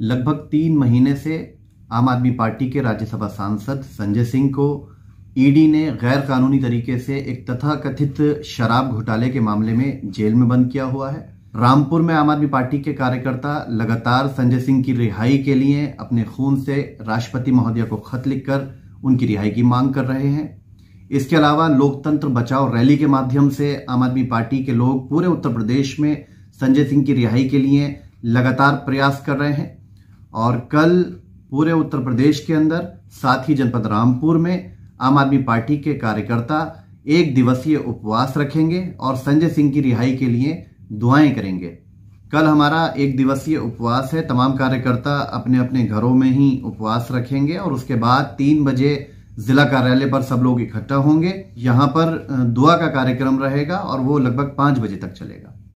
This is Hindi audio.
लगभग तीन महीने से आम आदमी पार्टी के राज्यसभा सांसद संजय सिंह को ईडी ने गैर कानूनी तरीके से एक तथाकथित शराब घोटाले के मामले में जेल में बंद किया हुआ है रामपुर में आम आदमी पार्टी के कार्यकर्ता लगातार संजय सिंह की रिहाई के लिए अपने खून से राष्ट्रपति महोदय को खत लिखकर उनकी रिहाई की मांग कर रहे हैं इसके अलावा लोकतंत्र बचाओ रैली के माध्यम से आम आदमी पार्टी के लोग पूरे उत्तर प्रदेश में संजय सिंह की रिहाई के लिए लगातार प्रयास कर रहे हैं और कल पूरे उत्तर प्रदेश के अंदर साथ ही जनपद रामपुर में आम आदमी पार्टी के कार्यकर्ता एक दिवसीय उपवास रखेंगे और संजय सिंह की रिहाई के लिए दुआएं करेंगे कल हमारा एक दिवसीय उपवास है तमाम कार्यकर्ता अपने अपने घरों में ही उपवास रखेंगे और उसके बाद तीन बजे जिला कार्यालय पर सब लोग इकट्ठा होंगे यहाँ पर दुआ का कार्यक्रम रहेगा और वो लगभग पांच बजे तक चलेगा